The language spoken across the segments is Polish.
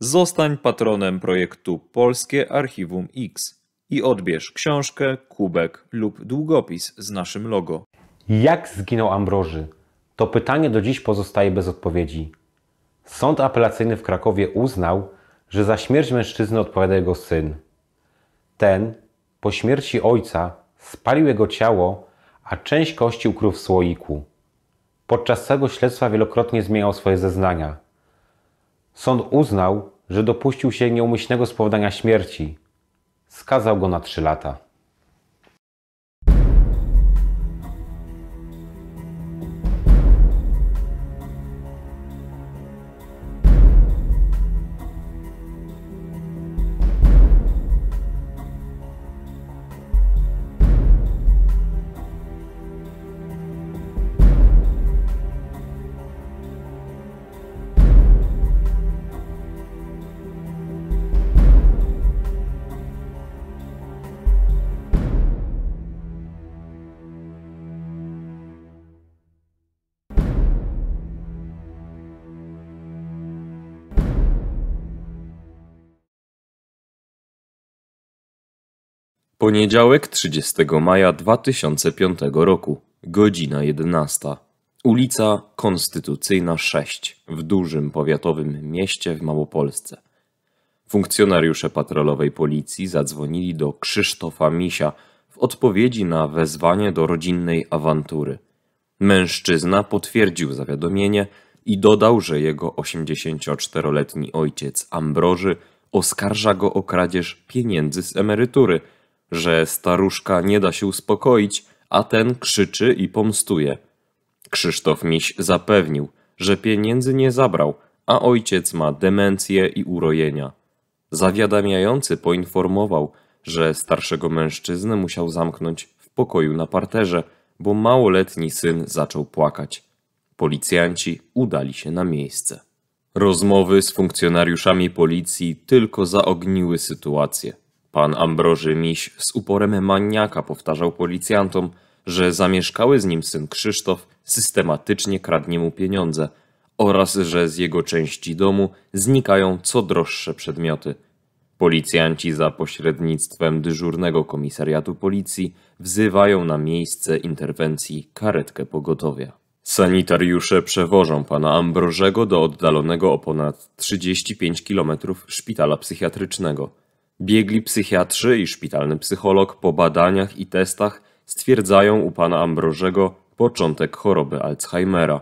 Zostań patronem projektu Polskie Archiwum X i odbierz książkę, kubek lub długopis z naszym logo. Jak zginął Ambroży? To pytanie do dziś pozostaje bez odpowiedzi. Sąd apelacyjny w Krakowie uznał, że za śmierć mężczyzny odpowiada jego syn. Ten, po śmierci ojca, spalił jego ciało, a część kości ukrył w słoiku. Podczas tego śledztwa wielokrotnie zmieniał swoje zeznania – Sąd uznał, że dopuścił się nieumyślnego spowodania śmierci. Skazał go na trzy lata. Poniedziałek 30 maja 2005 roku, godzina 11. Ulica Konstytucyjna 6 w dużym powiatowym mieście w Małopolsce. Funkcjonariusze patrolowej policji zadzwonili do Krzysztofa Misia w odpowiedzi na wezwanie do rodzinnej awantury. Mężczyzna potwierdził zawiadomienie i dodał, że jego 84-letni ojciec Ambroży oskarża go o kradzież pieniędzy z emerytury – że staruszka nie da się uspokoić, a ten krzyczy i pomstuje. Krzysztof Miś zapewnił, że pieniędzy nie zabrał, a ojciec ma demencję i urojenia. Zawiadamiający poinformował, że starszego mężczyznę musiał zamknąć w pokoju na parterze, bo małoletni syn zaczął płakać. Policjanci udali się na miejsce. Rozmowy z funkcjonariuszami policji tylko zaogniły sytuację. Pan Ambroży Miś z uporem maniaka powtarzał policjantom, że zamieszkały z nim syn Krzysztof systematycznie kradnie mu pieniądze oraz że z jego części domu znikają co droższe przedmioty. Policjanci za pośrednictwem dyżurnego komisariatu policji wzywają na miejsce interwencji karetkę pogotowia. Sanitariusze przewożą pana Ambrożego do oddalonego o ponad 35 km szpitala psychiatrycznego. Biegli psychiatrzy i szpitalny psycholog po badaniach i testach stwierdzają u pana Ambrożego początek choroby Alzheimera.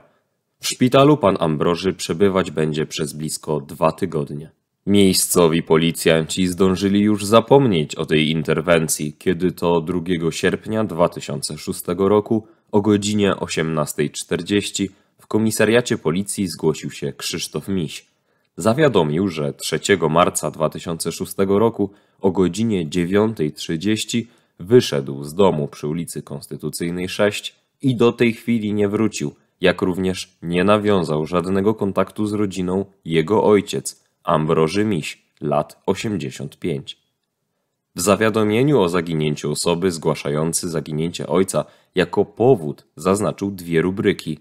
W szpitalu pan Ambroży przebywać będzie przez blisko dwa tygodnie. Miejscowi policjanci zdążyli już zapomnieć o tej interwencji, kiedy to 2 sierpnia 2006 roku o godzinie 18.40 w komisariacie policji zgłosił się Krzysztof Miś zawiadomił, że 3 marca 2006 roku o godzinie 9.30 wyszedł z domu przy ulicy Konstytucyjnej 6 i do tej chwili nie wrócił, jak również nie nawiązał żadnego kontaktu z rodziną jego ojciec, Ambroży Miś, lat 85. W zawiadomieniu o zaginięciu osoby zgłaszający zaginięcie ojca jako powód zaznaczył dwie rubryki: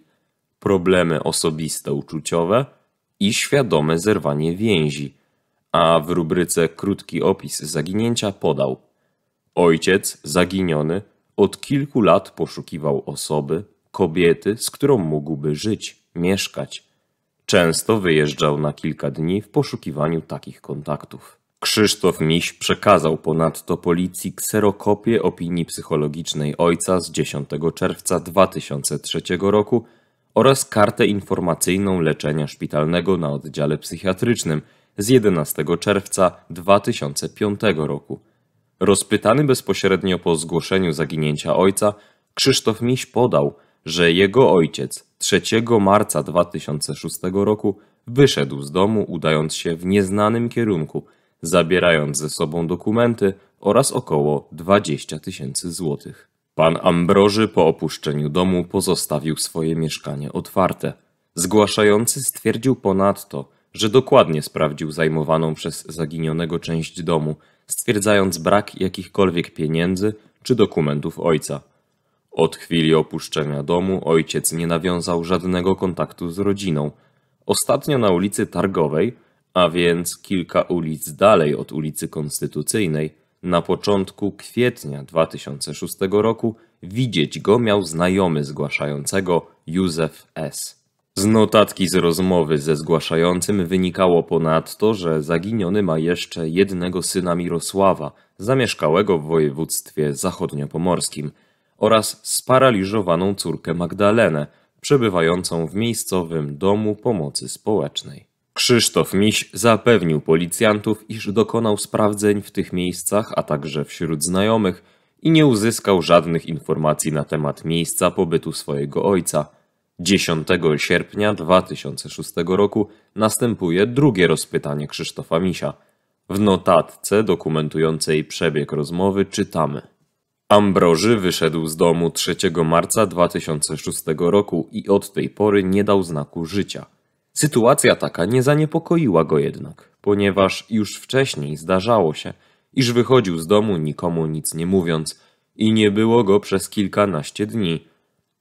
problemy osobiste uczuciowe i świadome zerwanie więzi, a w rubryce krótki opis zaginięcia podał Ojciec zaginiony od kilku lat poszukiwał osoby, kobiety, z którą mógłby żyć, mieszkać. Często wyjeżdżał na kilka dni w poszukiwaniu takich kontaktów. Krzysztof Miś przekazał ponadto policji kserokopię opinii psychologicznej ojca z 10 czerwca 2003 roku oraz kartę informacyjną leczenia szpitalnego na oddziale psychiatrycznym z 11 czerwca 2005 roku. Rozpytany bezpośrednio po zgłoszeniu zaginięcia ojca, Krzysztof Miś podał, że jego ojciec 3 marca 2006 roku wyszedł z domu udając się w nieznanym kierunku, zabierając ze sobą dokumenty oraz około 20 tysięcy złotych. Pan Ambroży po opuszczeniu domu pozostawił swoje mieszkanie otwarte. Zgłaszający stwierdził ponadto, że dokładnie sprawdził zajmowaną przez zaginionego część domu, stwierdzając brak jakichkolwiek pieniędzy czy dokumentów ojca. Od chwili opuszczenia domu ojciec nie nawiązał żadnego kontaktu z rodziną. Ostatnio na ulicy Targowej, a więc kilka ulic dalej od ulicy Konstytucyjnej, na początku kwietnia 2006 roku widzieć go miał znajomy zgłaszającego Józef S. Z notatki z rozmowy ze zgłaszającym wynikało ponadto, że zaginiony ma jeszcze jednego syna Mirosława, zamieszkałego w województwie zachodniopomorskim, oraz sparaliżowaną córkę Magdalenę, przebywającą w miejscowym domu pomocy społecznej. Krzysztof Miś zapewnił policjantów, iż dokonał sprawdzeń w tych miejscach, a także wśród znajomych i nie uzyskał żadnych informacji na temat miejsca pobytu swojego ojca. 10 sierpnia 2006 roku następuje drugie rozpytanie Krzysztofa Misia. W notatce dokumentującej przebieg rozmowy czytamy. Ambroży wyszedł z domu 3 marca 2006 roku i od tej pory nie dał znaku życia. Sytuacja taka nie zaniepokoiła go jednak, ponieważ już wcześniej zdarzało się, iż wychodził z domu nikomu nic nie mówiąc i nie było go przez kilkanaście dni.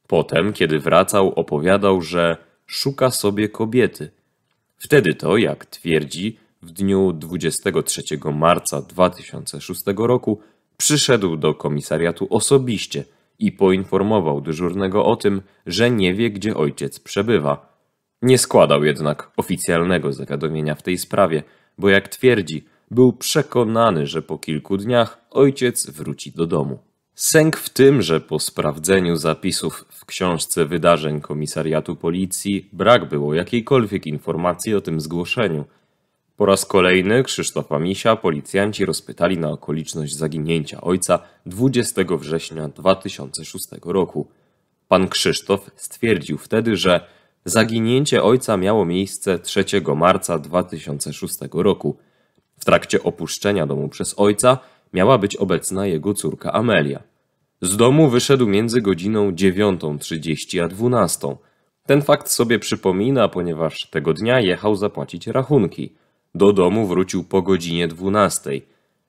Potem, kiedy wracał, opowiadał, że szuka sobie kobiety. Wtedy to, jak twierdzi, w dniu 23 marca 2006 roku przyszedł do komisariatu osobiście i poinformował dyżurnego o tym, że nie wie, gdzie ojciec przebywa. Nie składał jednak oficjalnego zawiadomienia w tej sprawie, bo jak twierdzi, był przekonany, że po kilku dniach ojciec wróci do domu. Sęk w tym, że po sprawdzeniu zapisów w książce wydarzeń komisariatu policji brak było jakiejkolwiek informacji o tym zgłoszeniu. Po raz kolejny Krzysztofa Misia policjanci rozpytali na okoliczność zaginięcia ojca 20 września 2006 roku. Pan Krzysztof stwierdził wtedy, że Zaginięcie ojca miało miejsce 3 marca 2006 roku. W trakcie opuszczenia domu przez ojca miała być obecna jego córka Amelia. Z domu wyszedł między godziną 9.30 a 12. Ten fakt sobie przypomina, ponieważ tego dnia jechał zapłacić rachunki. Do domu wrócił po godzinie 12.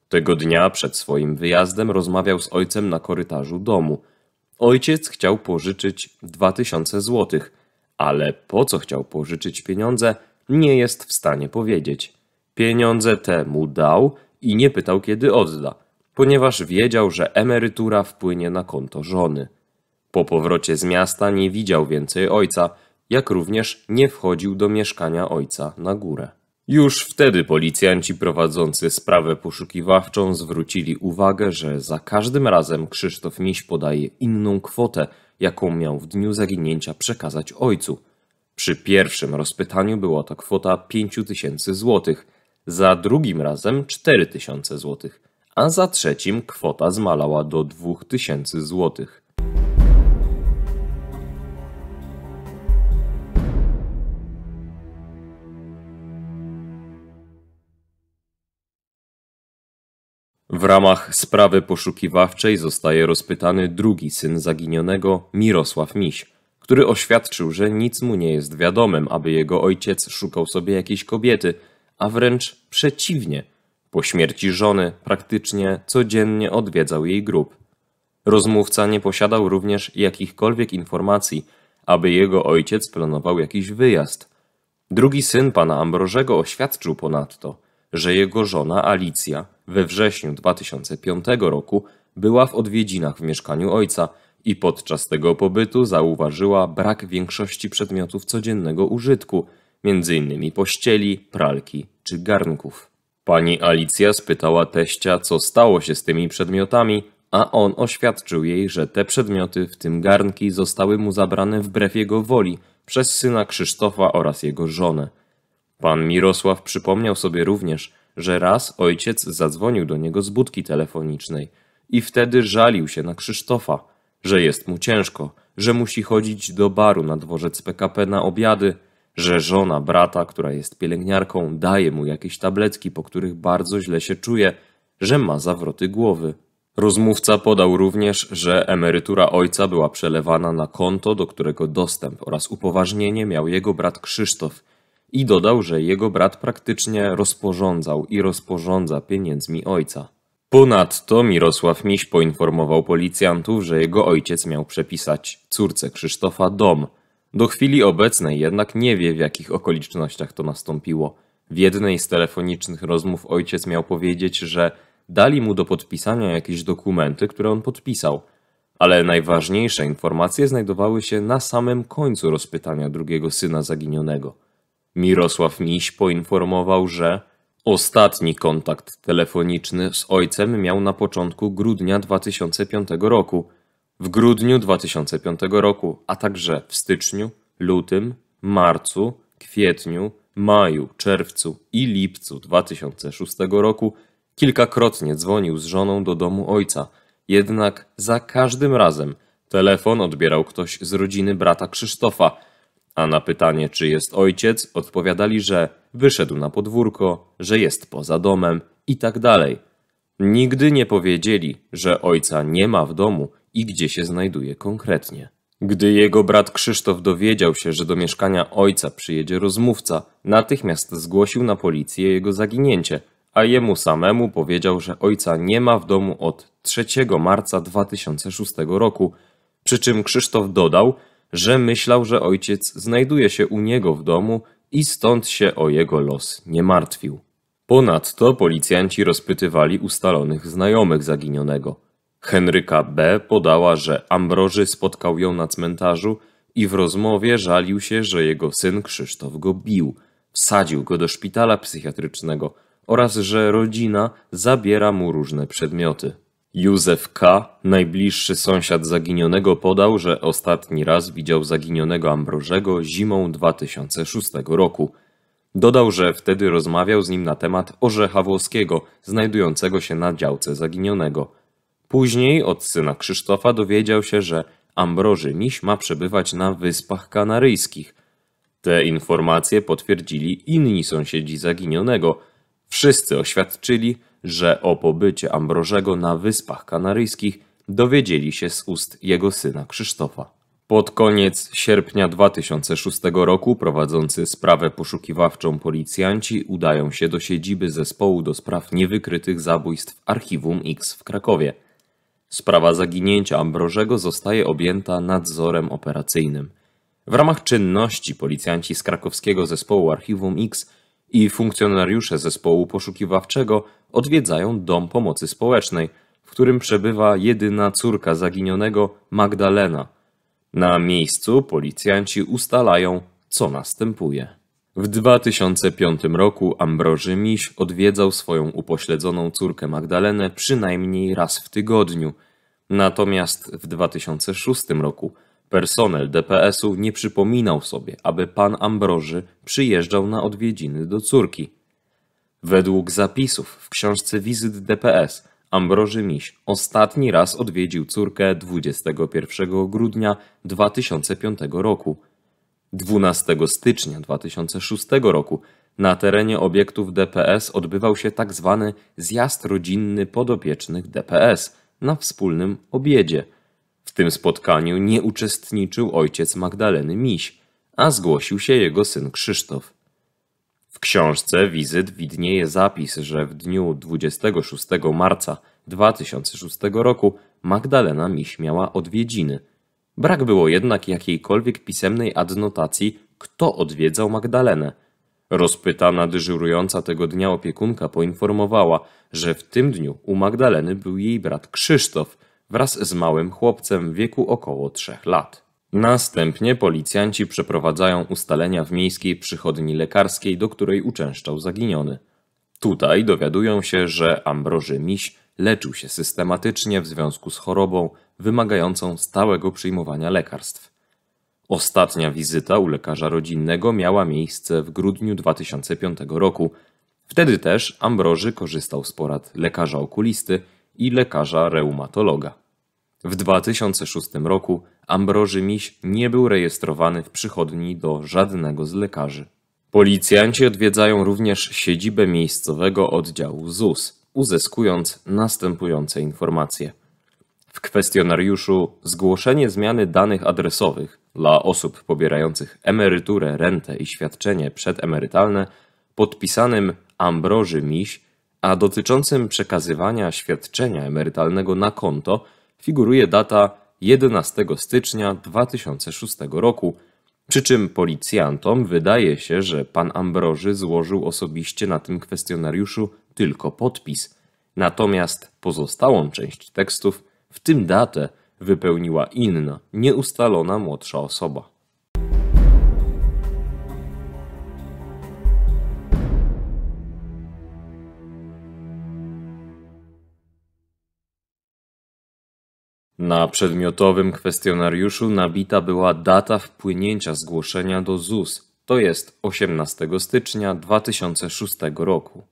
Tego dnia przed swoim wyjazdem rozmawiał z ojcem na korytarzu domu. Ojciec chciał pożyczyć 2000 złotych ale po co chciał pożyczyć pieniądze, nie jest w stanie powiedzieć. Pieniądze te mu dał i nie pytał, kiedy odda, ponieważ wiedział, że emerytura wpłynie na konto żony. Po powrocie z miasta nie widział więcej ojca, jak również nie wchodził do mieszkania ojca na górę. Już wtedy policjanci prowadzący sprawę poszukiwawczą zwrócili uwagę, że za każdym razem Krzysztof Miś podaje inną kwotę – jaką miał w dniu zaginięcia przekazać ojcu. Przy pierwszym rozpytaniu była to kwota 5000 złotych, za drugim razem 4000 złotych, a za trzecim kwota zmalała do 2000 złotych. ramach sprawy poszukiwawczej zostaje rozpytany drugi syn zaginionego, Mirosław Miś, który oświadczył, że nic mu nie jest wiadomym, aby jego ojciec szukał sobie jakiejś kobiety, a wręcz przeciwnie. Po śmierci żony praktycznie codziennie odwiedzał jej grób. Rozmówca nie posiadał również jakichkolwiek informacji, aby jego ojciec planował jakiś wyjazd. Drugi syn pana Ambrożego oświadczył ponadto, że jego żona Alicja we wrześniu 2005 roku była w odwiedzinach w mieszkaniu ojca i podczas tego pobytu zauważyła brak większości przedmiotów codziennego użytku, m.in. pościeli, pralki czy garnków. Pani Alicja spytała teścia, co stało się z tymi przedmiotami, a on oświadczył jej, że te przedmioty, w tym garnki, zostały mu zabrane wbrew jego woli przez syna Krzysztofa oraz jego żonę. Pan Mirosław przypomniał sobie również, że raz ojciec zadzwonił do niego z budki telefonicznej i wtedy żalił się na Krzysztofa, że jest mu ciężko, że musi chodzić do baru na dworzec PKP na obiady, że żona brata, która jest pielęgniarką, daje mu jakieś tabletki, po których bardzo źle się czuje, że ma zawroty głowy. Rozmówca podał również, że emerytura ojca była przelewana na konto, do którego dostęp oraz upoważnienie miał jego brat Krzysztof i dodał, że jego brat praktycznie rozporządzał i rozporządza pieniędzmi ojca. Ponadto Mirosław Miś poinformował policjantów, że jego ojciec miał przepisać córce Krzysztofa dom. Do chwili obecnej jednak nie wie, w jakich okolicznościach to nastąpiło. W jednej z telefonicznych rozmów ojciec miał powiedzieć, że dali mu do podpisania jakieś dokumenty, które on podpisał. Ale najważniejsze informacje znajdowały się na samym końcu rozpytania drugiego syna zaginionego. Mirosław Miś poinformował, że ostatni kontakt telefoniczny z ojcem miał na początku grudnia 2005 roku, w grudniu 2005 roku, a także w styczniu, lutym, marcu, kwietniu, maju, czerwcu i lipcu 2006 roku kilkakrotnie dzwonił z żoną do domu ojca, jednak za każdym razem telefon odbierał ktoś z rodziny brata Krzysztofa – a na pytanie, czy jest ojciec, odpowiadali, że wyszedł na podwórko, że jest poza domem i tak dalej. Nigdy nie powiedzieli, że ojca nie ma w domu i gdzie się znajduje konkretnie. Gdy jego brat Krzysztof dowiedział się, że do mieszkania ojca przyjedzie rozmówca, natychmiast zgłosił na policję jego zaginięcie, a jemu samemu powiedział, że ojca nie ma w domu od 3 marca 2006 roku, przy czym Krzysztof dodał, że myślał, że ojciec znajduje się u niego w domu i stąd się o jego los nie martwił. Ponadto policjanci rozpytywali ustalonych znajomych zaginionego. Henryka B. podała, że Ambroży spotkał ją na cmentarzu i w rozmowie żalił się, że jego syn Krzysztof go bił, wsadził go do szpitala psychiatrycznego oraz że rodzina zabiera mu różne przedmioty. Józef K., najbliższy sąsiad zaginionego, podał, że ostatni raz widział zaginionego Ambrożego zimą 2006 roku. Dodał, że wtedy rozmawiał z nim na temat orzecha włoskiego, znajdującego się na działce zaginionego. Później od syna Krzysztofa dowiedział się, że Ambroży Miś ma przebywać na Wyspach Kanaryjskich. Te informacje potwierdzili inni sąsiedzi zaginionego. Wszyscy oświadczyli, że o pobycie Ambrożego na Wyspach Kanaryjskich dowiedzieli się z ust jego syna Krzysztofa. Pod koniec sierpnia 2006 roku prowadzący sprawę poszukiwawczą policjanci udają się do siedziby zespołu do spraw niewykrytych zabójstw Archiwum X w Krakowie. Sprawa zaginięcia Ambrożego zostaje objęta nadzorem operacyjnym. W ramach czynności policjanci z krakowskiego zespołu Archiwum X i funkcjonariusze zespołu poszukiwawczego odwiedzają dom pomocy społecznej, w którym przebywa jedyna córka zaginionego Magdalena. Na miejscu policjanci ustalają, co następuje. W 2005 roku Ambroży Miś odwiedzał swoją upośledzoną córkę Magdalenę przynajmniej raz w tygodniu. Natomiast w 2006 roku Personel DPS-u nie przypominał sobie, aby pan Ambroży przyjeżdżał na odwiedziny do córki. Według zapisów w książce wizyt DPS Ambroży Miś ostatni raz odwiedził córkę 21 grudnia 2005 roku. 12 stycznia 2006 roku na terenie obiektów DPS odbywał się tak zwany zjazd rodzinny podopiecznych DPS na wspólnym obiedzie – w tym spotkaniu nie uczestniczył ojciec Magdaleny Miś, a zgłosił się jego syn Krzysztof. W książce wizyt widnieje zapis, że w dniu 26 marca 2006 roku Magdalena Miś miała odwiedziny. Brak było jednak jakiejkolwiek pisemnej adnotacji, kto odwiedzał Magdalenę. Rozpytana dyżurująca tego dnia opiekunka poinformowała, że w tym dniu u Magdaleny był jej brat Krzysztof, wraz z małym chłopcem w wieku około 3 lat. Następnie policjanci przeprowadzają ustalenia w miejskiej przychodni lekarskiej, do której uczęszczał zaginiony. Tutaj dowiadują się, że Ambroży Miś leczył się systematycznie w związku z chorobą wymagającą stałego przyjmowania lekarstw. Ostatnia wizyta u lekarza rodzinnego miała miejsce w grudniu 2005 roku. Wtedy też Ambroży korzystał z porad lekarza okulisty – i lekarza reumatologa. W 2006 roku Ambroży Miś nie był rejestrowany w przychodni do żadnego z lekarzy. Policjanci odwiedzają również siedzibę miejscowego oddziału ZUS, uzyskując następujące informacje. W kwestionariuszu zgłoszenie zmiany danych adresowych dla osób pobierających emeryturę, rentę i świadczenie przedemerytalne podpisanym Ambroży Miś a dotyczącym przekazywania świadczenia emerytalnego na konto figuruje data 11 stycznia 2006 roku, przy czym policjantom wydaje się, że pan Ambroży złożył osobiście na tym kwestionariuszu tylko podpis. Natomiast pozostałą część tekstów, w tym datę, wypełniła inna, nieustalona młodsza osoba. Na przedmiotowym kwestionariuszu nabita była data wpłynięcia zgłoszenia do ZUS, to jest 18 stycznia 2006 roku.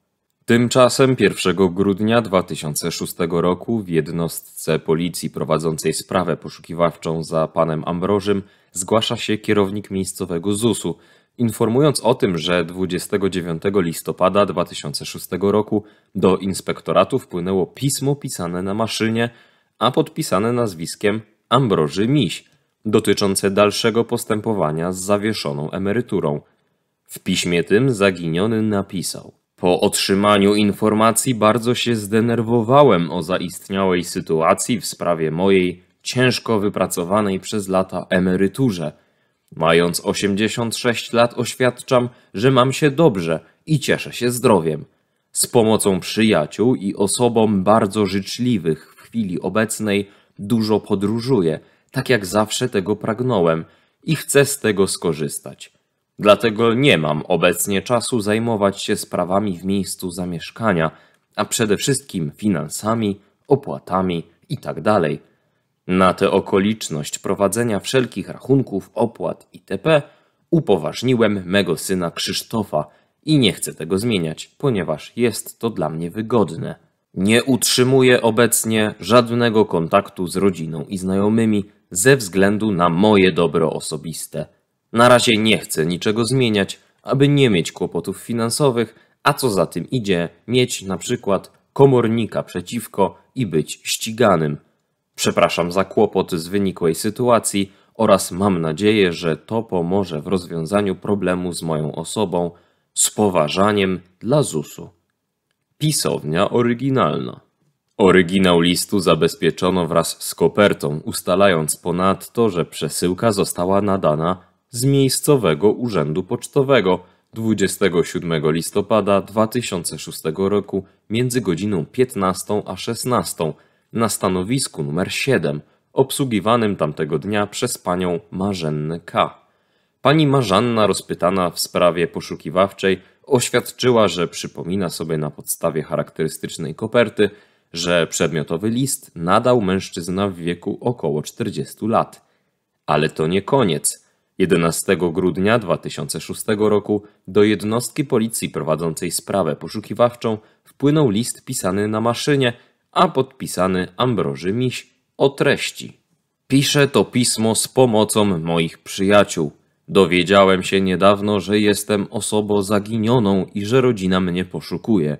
Tymczasem 1 grudnia 2006 roku w jednostce policji prowadzącej sprawę poszukiwawczą za panem Ambrożym zgłasza się kierownik miejscowego ZUS-u, informując o tym, że 29 listopada 2006 roku do inspektoratu wpłynęło pismo pisane na maszynie a podpisane nazwiskiem Ambroży Miś, dotyczące dalszego postępowania z zawieszoną emeryturą. W piśmie tym zaginiony napisał – po otrzymaniu informacji bardzo się zdenerwowałem o zaistniałej sytuacji w sprawie mojej ciężko wypracowanej przez lata emeryturze. Mając 86 lat oświadczam, że mam się dobrze i cieszę się zdrowiem. Z pomocą przyjaciół i osobom bardzo życzliwych chwili obecnej dużo podróżuję, tak jak zawsze tego pragnąłem i chcę z tego skorzystać. Dlatego nie mam obecnie czasu zajmować się sprawami w miejscu zamieszkania, a przede wszystkim finansami, opłatami itd. Tak Na tę okoliczność prowadzenia wszelkich rachunków, opłat itp. upoważniłem mego syna Krzysztofa i nie chcę tego zmieniać, ponieważ jest to dla mnie wygodne. Nie utrzymuje obecnie żadnego kontaktu z rodziną i znajomymi ze względu na moje dobro osobiste. Na razie nie chcę niczego zmieniać, aby nie mieć kłopotów finansowych, a co za tym idzie, mieć na przykład komornika przeciwko i być ściganym. Przepraszam za kłopot z wynikłej sytuacji oraz mam nadzieję, że to pomoże w rozwiązaniu problemu z moją osobą z poważaniem dla ZUS-u. Pisownia oryginalna. Oryginał listu zabezpieczono wraz z kopertą, ustalając ponadto, że przesyłka została nadana z miejscowego urzędu pocztowego 27 listopada 2006 roku między godziną 15 a 16 na stanowisku numer 7, obsługiwanym tamtego dnia przez panią Marzennę K. Pani Marzanna rozpytana w sprawie poszukiwawczej oświadczyła, że przypomina sobie na podstawie charakterystycznej koperty, że przedmiotowy list nadał mężczyzna w wieku około 40 lat. Ale to nie koniec. 11 grudnia 2006 roku do jednostki policji prowadzącej sprawę poszukiwawczą wpłynął list pisany na maszynie, a podpisany Ambroży Miś o treści. Piszę to pismo z pomocą moich przyjaciół. Dowiedziałem się niedawno, że jestem osobą zaginioną i że rodzina mnie poszukuje.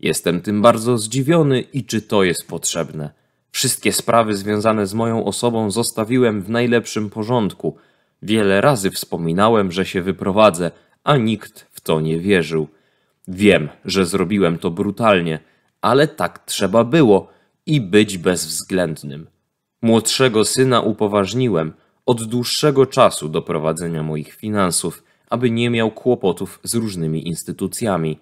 Jestem tym bardzo zdziwiony i czy to jest potrzebne. Wszystkie sprawy związane z moją osobą zostawiłem w najlepszym porządku. Wiele razy wspominałem, że się wyprowadzę, a nikt w to nie wierzył. Wiem, że zrobiłem to brutalnie, ale tak trzeba było i być bezwzględnym. Młodszego syna upoważniłem – od dłuższego czasu do prowadzenia moich finansów, aby nie miał kłopotów z różnymi instytucjami.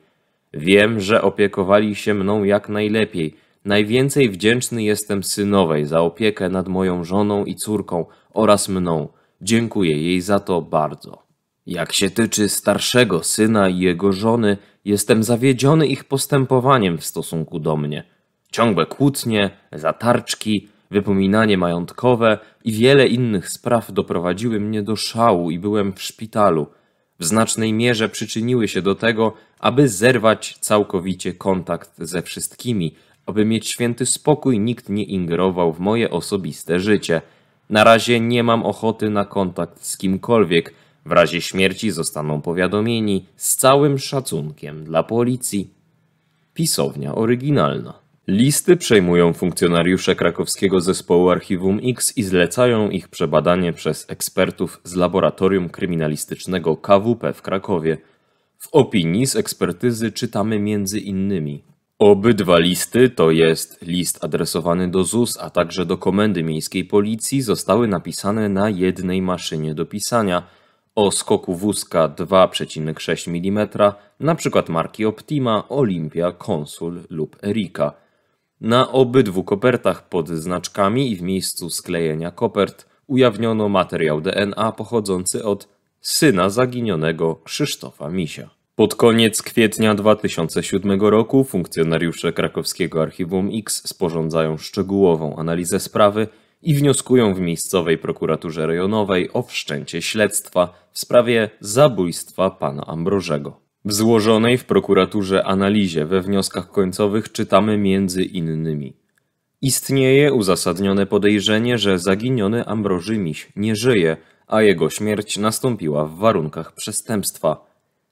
Wiem, że opiekowali się mną jak najlepiej. Najwięcej wdzięczny jestem synowej za opiekę nad moją żoną i córką oraz mną. Dziękuję jej za to bardzo. Jak się tyczy starszego syna i jego żony, jestem zawiedziony ich postępowaniem w stosunku do mnie. Ciągłe kłótnie, zatarczki, wypominanie majątkowe i wiele innych spraw doprowadziły mnie do szału i byłem w szpitalu. W znacznej mierze przyczyniły się do tego, aby zerwać całkowicie kontakt ze wszystkimi, aby mieć święty spokój, nikt nie ingerował w moje osobiste życie. Na razie nie mam ochoty na kontakt z kimkolwiek. W razie śmierci zostaną powiadomieni z całym szacunkiem dla policji. Pisownia oryginalna. Listy przejmują funkcjonariusze krakowskiego zespołu Archiwum X i zlecają ich przebadanie przez ekspertów z Laboratorium Kryminalistycznego KWP w Krakowie. W opinii z ekspertyzy czytamy między innymi Obydwa listy, to jest list adresowany do ZUS, a także do Komendy Miejskiej Policji, zostały napisane na jednej maszynie do pisania o skoku wózka 2,6 mm, na przykład marki Optima, Olympia, Konsul lub Erika. Na obydwu kopertach pod znaczkami i w miejscu sklejenia kopert ujawniono materiał DNA pochodzący od syna zaginionego Krzysztofa Misia. Pod koniec kwietnia 2007 roku funkcjonariusze krakowskiego Archiwum X sporządzają szczegółową analizę sprawy i wnioskują w miejscowej prokuraturze rejonowej o wszczęcie śledztwa w sprawie zabójstwa pana Ambrożego. W złożonej w prokuraturze analizie we wnioskach końcowych czytamy między innymi Istnieje uzasadnione podejrzenie, że zaginiony Ambroży Miś nie żyje, a jego śmierć nastąpiła w warunkach przestępstwa.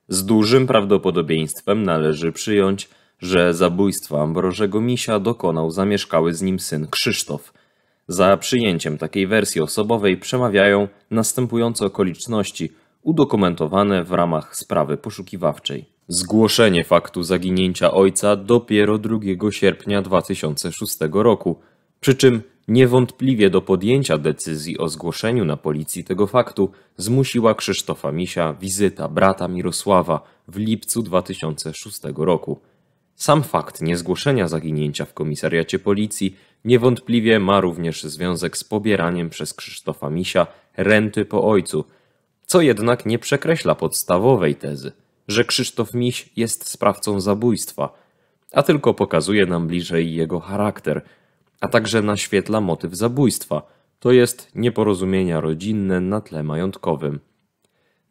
Z dużym prawdopodobieństwem należy przyjąć, że zabójstwa Ambrożego Misia dokonał zamieszkały z nim syn Krzysztof. Za przyjęciem takiej wersji osobowej przemawiają następujące okoliczności – udokumentowane w ramach sprawy poszukiwawczej. Zgłoszenie faktu zaginięcia ojca dopiero 2 sierpnia 2006 roku, przy czym niewątpliwie do podjęcia decyzji o zgłoszeniu na policji tego faktu zmusiła Krzysztofa Misia wizyta brata Mirosława w lipcu 2006 roku. Sam fakt niezgłoszenia zaginięcia w komisariacie policji niewątpliwie ma również związek z pobieraniem przez Krzysztofa Misia renty po ojcu – co jednak nie przekreśla podstawowej tezy, że Krzysztof Miś jest sprawcą zabójstwa, a tylko pokazuje nam bliżej jego charakter, a także naświetla motyw zabójstwa, to jest nieporozumienia rodzinne na tle majątkowym.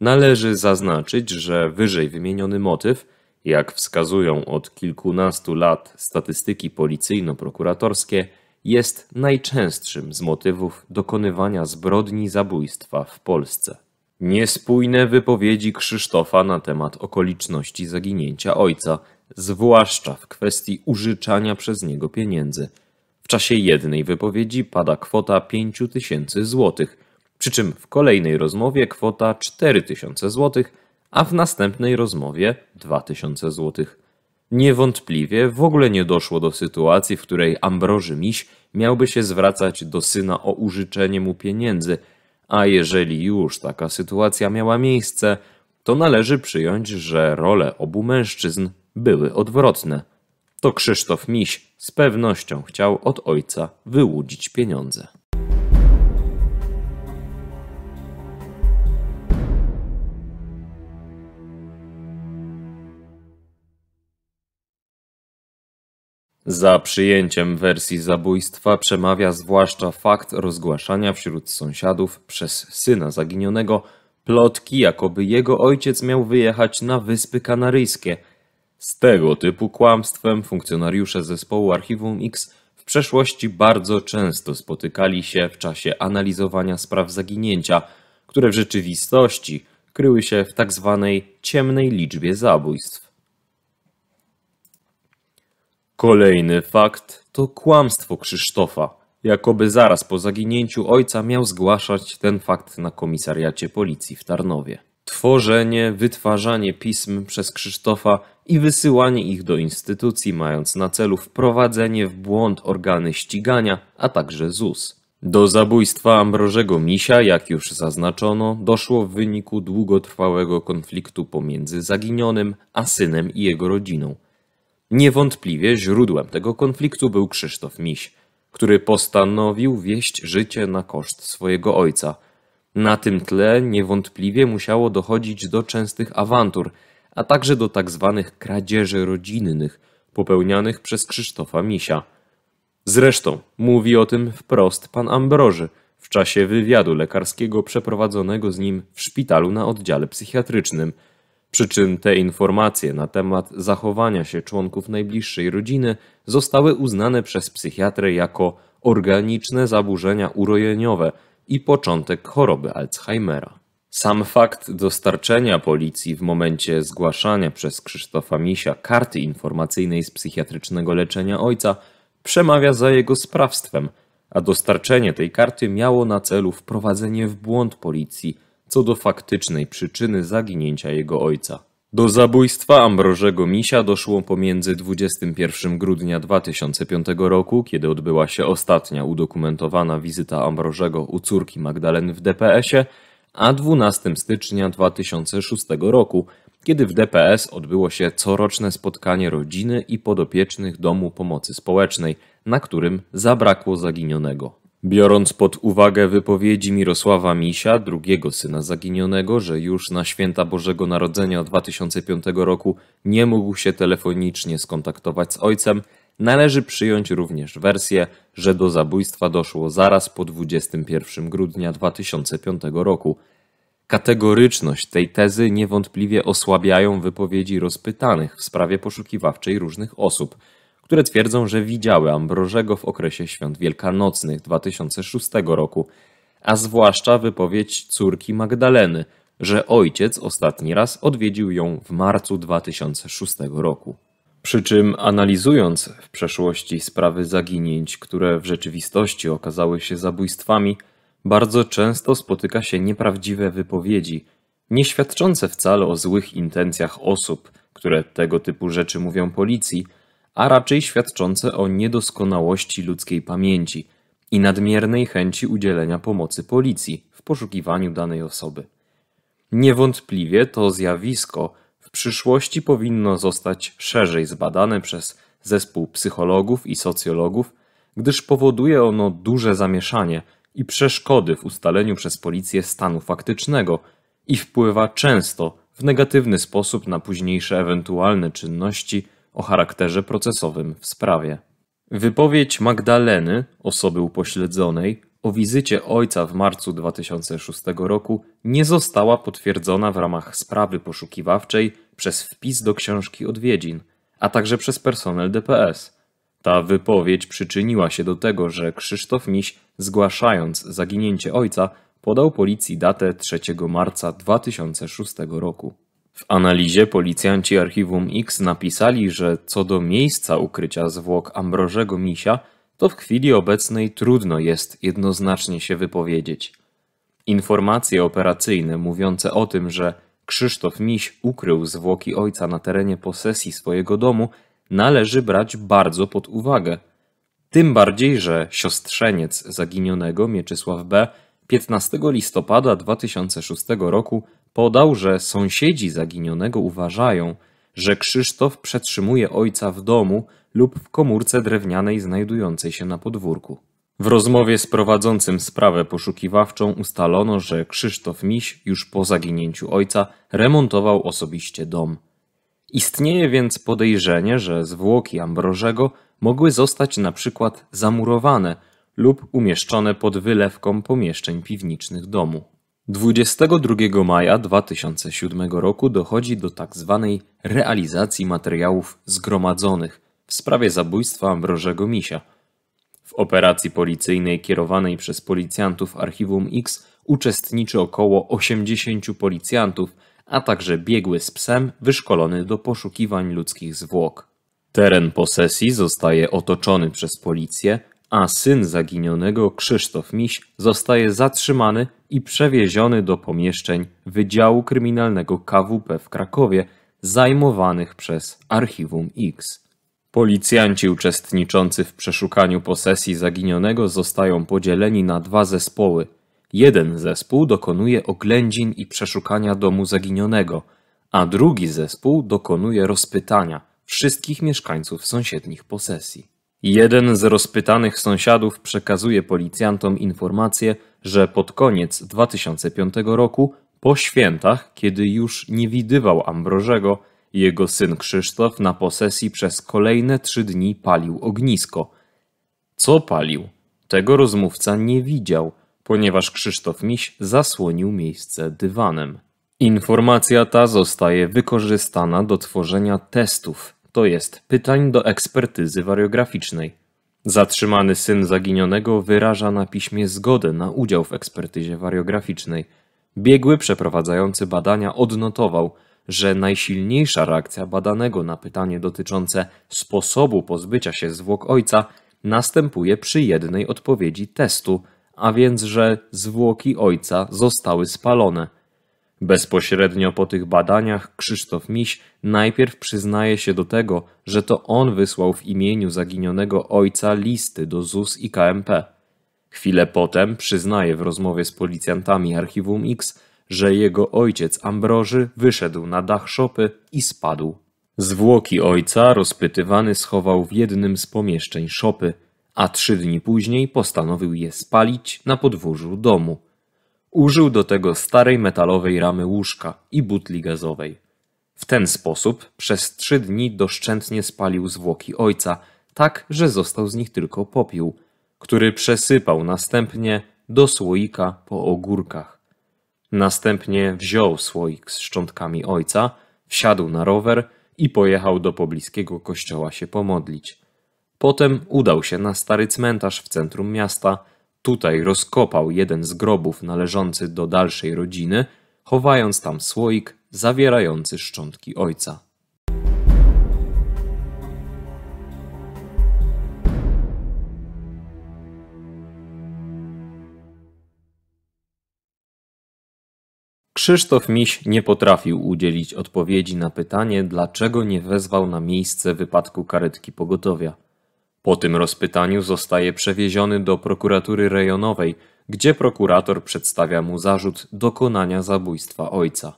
Należy zaznaczyć, że wyżej wymieniony motyw, jak wskazują od kilkunastu lat statystyki policyjno-prokuratorskie, jest najczęstszym z motywów dokonywania zbrodni zabójstwa w Polsce. Niespójne wypowiedzi Krzysztofa na temat okoliczności zaginięcia ojca, zwłaszcza w kwestii użyczania przez niego pieniędzy. W czasie jednej wypowiedzi pada kwota tysięcy złotych, przy czym w kolejnej rozmowie kwota tysiące złotych, a w następnej rozmowie tysiące złotych. Niewątpliwie w ogóle nie doszło do sytuacji, w której Ambroży Miś miałby się zwracać do syna o użyczenie mu pieniędzy – a jeżeli już taka sytuacja miała miejsce, to należy przyjąć, że role obu mężczyzn były odwrotne. To Krzysztof Miś z pewnością chciał od ojca wyłudzić pieniądze. Za przyjęciem wersji zabójstwa przemawia zwłaszcza fakt rozgłaszania wśród sąsiadów przez syna zaginionego plotki, jakoby jego ojciec miał wyjechać na Wyspy Kanaryjskie. Z tego typu kłamstwem funkcjonariusze zespołu Archiwum X w przeszłości bardzo często spotykali się w czasie analizowania spraw zaginięcia, które w rzeczywistości kryły się w tak zwanej ciemnej liczbie zabójstw. Kolejny fakt to kłamstwo Krzysztofa, jakoby zaraz po zaginięciu ojca miał zgłaszać ten fakt na komisariacie policji w Tarnowie. Tworzenie, wytwarzanie pism przez Krzysztofa i wysyłanie ich do instytucji, mając na celu wprowadzenie w błąd organy ścigania, a także ZUS. Do zabójstwa Ambrożego Misia, jak już zaznaczono, doszło w wyniku długotrwałego konfliktu pomiędzy zaginionym a synem i jego rodziną. Niewątpliwie źródłem tego konfliktu był Krzysztof Miś, który postanowił wieść życie na koszt swojego ojca. Na tym tle niewątpliwie musiało dochodzić do częstych awantur, a także do tzw. Tak kradzieży rodzinnych popełnianych przez Krzysztofa Misia. Zresztą mówi o tym wprost pan Ambroży w czasie wywiadu lekarskiego przeprowadzonego z nim w szpitalu na oddziale psychiatrycznym – przy czym te informacje na temat zachowania się członków najbliższej rodziny zostały uznane przez psychiatrę jako organiczne zaburzenia urojeniowe i początek choroby Alzheimera. Sam fakt dostarczenia policji w momencie zgłaszania przez Krzysztofa Misia karty informacyjnej z psychiatrycznego leczenia ojca przemawia za jego sprawstwem, a dostarczenie tej karty miało na celu wprowadzenie w błąd policji – co do faktycznej przyczyny zaginięcia jego ojca. Do zabójstwa Ambrożego Misia doszło pomiędzy 21 grudnia 2005 roku, kiedy odbyła się ostatnia udokumentowana wizyta Ambrożego u córki Magdaleny w DPS-ie, a 12 stycznia 2006 roku, kiedy w DPS odbyło się coroczne spotkanie rodziny i podopiecznych Domu Pomocy Społecznej, na którym zabrakło zaginionego. Biorąc pod uwagę wypowiedzi Mirosława Misia, drugiego syna zaginionego, że już na święta Bożego Narodzenia 2005 roku nie mógł się telefonicznie skontaktować z ojcem, należy przyjąć również wersję, że do zabójstwa doszło zaraz po 21 grudnia 2005 roku. Kategoryczność tej tezy niewątpliwie osłabiają wypowiedzi rozpytanych w sprawie poszukiwawczej różnych osób – które twierdzą, że widziały Ambrożego w okresie świąt wielkanocnych 2006 roku, a zwłaszcza wypowiedź córki Magdaleny, że ojciec ostatni raz odwiedził ją w marcu 2006 roku. Przy czym analizując w przeszłości sprawy zaginięć, które w rzeczywistości okazały się zabójstwami, bardzo często spotyka się nieprawdziwe wypowiedzi, nie świadczące wcale o złych intencjach osób, które tego typu rzeczy mówią policji – a raczej świadczące o niedoskonałości ludzkiej pamięci i nadmiernej chęci udzielenia pomocy policji w poszukiwaniu danej osoby. Niewątpliwie to zjawisko w przyszłości powinno zostać szerzej zbadane przez zespół psychologów i socjologów, gdyż powoduje ono duże zamieszanie i przeszkody w ustaleniu przez policję stanu faktycznego i wpływa często w negatywny sposób na późniejsze ewentualne czynności o charakterze procesowym w sprawie. Wypowiedź Magdaleny, osoby upośledzonej, o wizycie ojca w marcu 2006 roku nie została potwierdzona w ramach sprawy poszukiwawczej przez wpis do książki odwiedzin, a także przez personel DPS. Ta wypowiedź przyczyniła się do tego, że Krzysztof Miś, zgłaszając zaginięcie ojca, podał policji datę 3 marca 2006 roku. W analizie policjanci Archiwum X napisali, że co do miejsca ukrycia zwłok Ambrożego Misia, to w chwili obecnej trudno jest jednoznacznie się wypowiedzieć. Informacje operacyjne mówiące o tym, że Krzysztof Miś ukrył zwłoki ojca na terenie posesji swojego domu, należy brać bardzo pod uwagę. Tym bardziej, że siostrzeniec zaginionego Mieczysław B. 15 listopada 2006 roku Podał, że sąsiedzi zaginionego uważają, że Krzysztof przetrzymuje ojca w domu lub w komórce drewnianej znajdującej się na podwórku. W rozmowie z prowadzącym sprawę poszukiwawczą ustalono, że Krzysztof Miś już po zaginięciu ojca remontował osobiście dom. Istnieje więc podejrzenie, że zwłoki Ambrożego mogły zostać na przykład zamurowane lub umieszczone pod wylewką pomieszczeń piwniczych domu. 22 maja 2007 roku dochodzi do tzw. Tak realizacji materiałów zgromadzonych w sprawie zabójstwa Ambrożego Misia. W operacji policyjnej kierowanej przez policjantów Archiwum X uczestniczy około 80 policjantów, a także biegły z psem wyszkolony do poszukiwań ludzkich zwłok. Teren posesji zostaje otoczony przez policję, a syn zaginionego Krzysztof Miś zostaje zatrzymany i przewieziony do pomieszczeń Wydziału Kryminalnego KWP w Krakowie, zajmowanych przez Archiwum X. Policjanci uczestniczący w przeszukaniu posesji zaginionego zostają podzieleni na dwa zespoły. Jeden zespół dokonuje oględzin i przeszukania domu zaginionego, a drugi zespół dokonuje rozpytania wszystkich mieszkańców sąsiednich posesji. Jeden z rozpytanych sąsiadów przekazuje policjantom informację, że pod koniec 2005 roku, po świętach, kiedy już nie widywał Ambrożego, jego syn Krzysztof na posesji przez kolejne trzy dni palił ognisko. Co palił? Tego rozmówca nie widział, ponieważ Krzysztof Miś zasłonił miejsce dywanem. Informacja ta zostaje wykorzystana do tworzenia testów, to jest pytań do ekspertyzy wariograficznej. Zatrzymany syn zaginionego wyraża na piśmie zgodę na udział w ekspertyzie wariograficznej. Biegły przeprowadzający badania odnotował, że najsilniejsza reakcja badanego na pytanie dotyczące sposobu pozbycia się zwłok ojca następuje przy jednej odpowiedzi testu, a więc, że zwłoki ojca zostały spalone – Bezpośrednio po tych badaniach Krzysztof Miś najpierw przyznaje się do tego, że to on wysłał w imieniu zaginionego ojca listy do ZUS i KMP. Chwilę potem przyznaje w rozmowie z policjantami Archiwum X, że jego ojciec Ambroży wyszedł na dach szopy i spadł. Zwłoki ojca rozpytywany schował w jednym z pomieszczeń szopy, a trzy dni później postanowił je spalić na podwórzu domu – Użył do tego starej metalowej ramy łóżka i butli gazowej. W ten sposób przez trzy dni doszczętnie spalił zwłoki ojca, tak że został z nich tylko popiół, który przesypał następnie do słoika po ogórkach. Następnie wziął słoik z szczątkami ojca, wsiadł na rower i pojechał do pobliskiego kościoła się pomodlić. Potem udał się na stary cmentarz w centrum miasta, Tutaj rozkopał jeden z grobów należący do dalszej rodziny, chowając tam słoik zawierający szczątki ojca. Krzysztof Miś nie potrafił udzielić odpowiedzi na pytanie, dlaczego nie wezwał na miejsce wypadku karetki pogotowia. Po tym rozpytaniu zostaje przewieziony do prokuratury rejonowej, gdzie prokurator przedstawia mu zarzut dokonania zabójstwa ojca.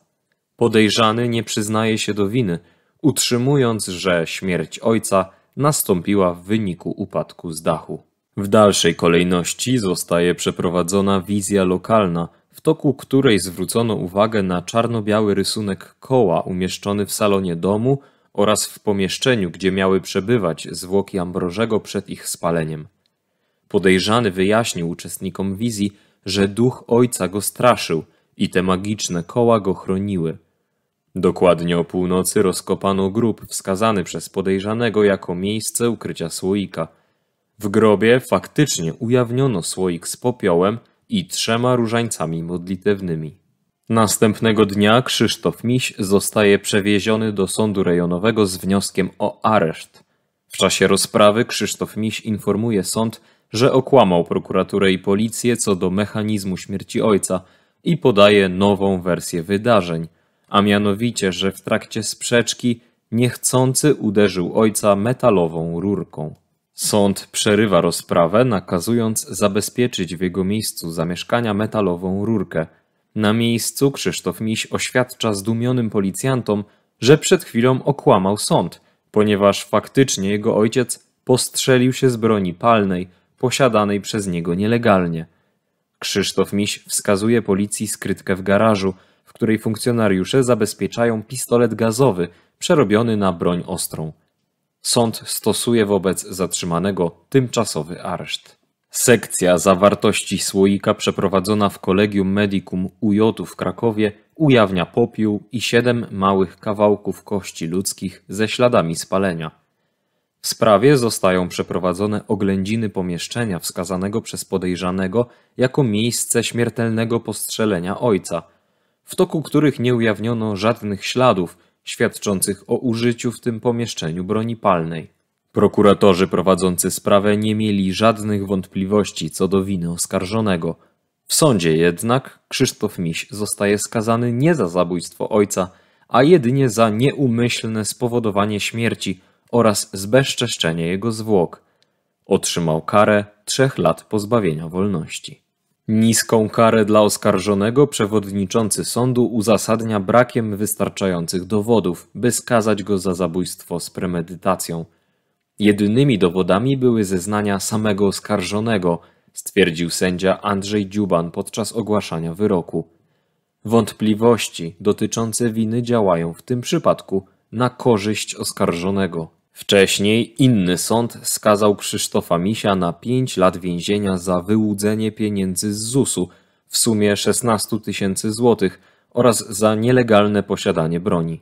Podejrzany nie przyznaje się do winy, utrzymując, że śmierć ojca nastąpiła w wyniku upadku z dachu. W dalszej kolejności zostaje przeprowadzona wizja lokalna, w toku której zwrócono uwagę na czarno-biały rysunek koła umieszczony w salonie domu oraz w pomieszczeniu, gdzie miały przebywać zwłoki Ambrożego przed ich spaleniem. Podejrzany wyjaśnił uczestnikom wizji, że duch ojca go straszył i te magiczne koła go chroniły. Dokładnie o północy rozkopano grób wskazany przez podejrzanego jako miejsce ukrycia słoika. W grobie faktycznie ujawniono słoik z popiołem i trzema różańcami modlitewnymi. Następnego dnia Krzysztof Miś zostaje przewieziony do sądu rejonowego z wnioskiem o areszt. W czasie rozprawy Krzysztof Miś informuje sąd, że okłamał prokuraturę i policję co do mechanizmu śmierci ojca i podaje nową wersję wydarzeń, a mianowicie, że w trakcie sprzeczki niechcący uderzył ojca metalową rurką. Sąd przerywa rozprawę, nakazując zabezpieczyć w jego miejscu zamieszkania metalową rurkę – na miejscu Krzysztof Miś oświadcza zdumionym policjantom, że przed chwilą okłamał sąd, ponieważ faktycznie jego ojciec postrzelił się z broni palnej posiadanej przez niego nielegalnie. Krzysztof Miś wskazuje policji skrytkę w garażu, w której funkcjonariusze zabezpieczają pistolet gazowy przerobiony na broń ostrą. Sąd stosuje wobec zatrzymanego tymczasowy areszt. Sekcja zawartości słoika przeprowadzona w Kolegium Medicum UJ w Krakowie ujawnia popiół i siedem małych kawałków kości ludzkich ze śladami spalenia. W sprawie zostają przeprowadzone oględziny pomieszczenia wskazanego przez podejrzanego jako miejsce śmiertelnego postrzelenia ojca, w toku których nie ujawniono żadnych śladów świadczących o użyciu w tym pomieszczeniu broni palnej. Prokuratorzy prowadzący sprawę nie mieli żadnych wątpliwości co do winy oskarżonego. W sądzie jednak Krzysztof Miś zostaje skazany nie za zabójstwo ojca, a jedynie za nieumyślne spowodowanie śmierci oraz zbezczeszczenie jego zwłok. Otrzymał karę trzech lat pozbawienia wolności. Niską karę dla oskarżonego przewodniczący sądu uzasadnia brakiem wystarczających dowodów, by skazać go za zabójstwo z premedytacją – Jedynymi dowodami były zeznania samego oskarżonego, stwierdził sędzia Andrzej Dziuban podczas ogłaszania wyroku. Wątpliwości dotyczące winy działają w tym przypadku na korzyść oskarżonego. Wcześniej inny sąd skazał Krzysztofa Misia na 5 lat więzienia za wyłudzenie pieniędzy z ZUS-u w sumie 16 tysięcy złotych oraz za nielegalne posiadanie broni.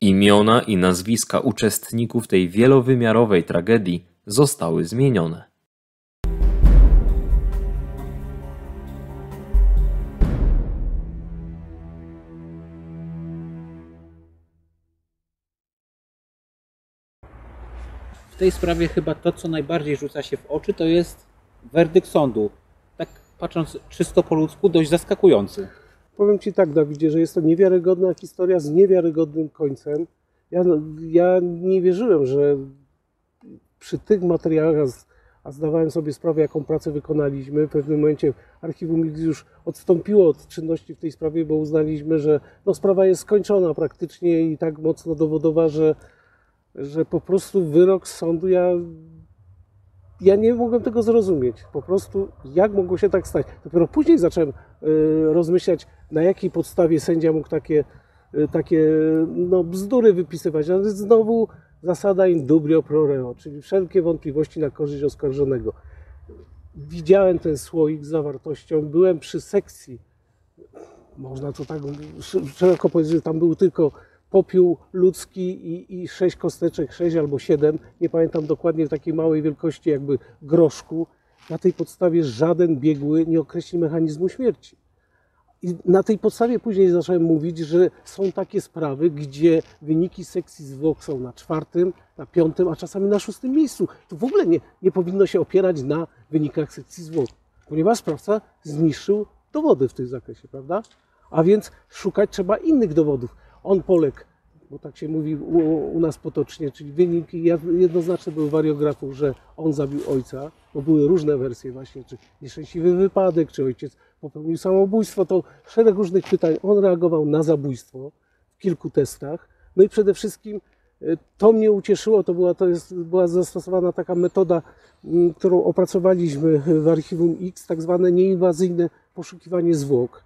Imiona i nazwiska uczestników tej wielowymiarowej tragedii zostały zmienione. W tej sprawie chyba to, co najbardziej rzuca się w oczy, to jest werdykt sądu. Tak patrząc czysto po ludzku, dość zaskakujący. Powiem Ci tak, Dawidzie, że jest to niewiarygodna historia z niewiarygodnym końcem. Ja, ja nie wierzyłem, że przy tych materiałach, a zdawałem sobie sprawę, jaką pracę wykonaliśmy, w pewnym momencie archiwum X już odstąpiło od czynności w tej sprawie, bo uznaliśmy, że no, sprawa jest skończona praktycznie i tak mocno dowodowa, że, że po prostu wyrok sądu ja ja nie mogłem tego zrozumieć. Po prostu, jak mogło się tak stać. Dopiero później zacząłem y, rozmyślać, na jakiej podstawie sędzia mógł takie, y, takie no, bzdury wypisywać. Ale no, znowu zasada in dubio pro reo, czyli wszelkie wątpliwości na korzyść oskarżonego. Widziałem ten słoik z zawartością, byłem przy sekcji. Można to tak szeroko powiedzieć, że tam był tylko popiół ludzki i, i sześć kosteczek, sześć albo siedem, nie pamiętam dokładnie, w takiej małej wielkości jakby groszku. Na tej podstawie żaden biegły nie określi mechanizmu śmierci. I na tej podstawie później zacząłem mówić, że są takie sprawy, gdzie wyniki sekcji zwłok są na czwartym, na piątym, a czasami na szóstym miejscu. To w ogóle nie, nie powinno się opierać na wynikach sekcji zwłok, ponieważ sprawca zniszczył dowody w tym zakresie, prawda? A więc szukać trzeba innych dowodów on Polek, bo tak się mówi u, u nas potocznie, czyli wyniki jednoznaczne były wariografów, że on zabił ojca, bo były różne wersje właśnie, czy nieszczęśliwy wypadek, czy ojciec popełnił samobójstwo, to szereg różnych pytań. On reagował na zabójstwo w kilku testach, no i przede wszystkim y, to mnie ucieszyło, to była, to jest, była zastosowana taka metoda, mm, którą opracowaliśmy w archiwum X, tak zwane nieinwazyjne poszukiwanie zwłok.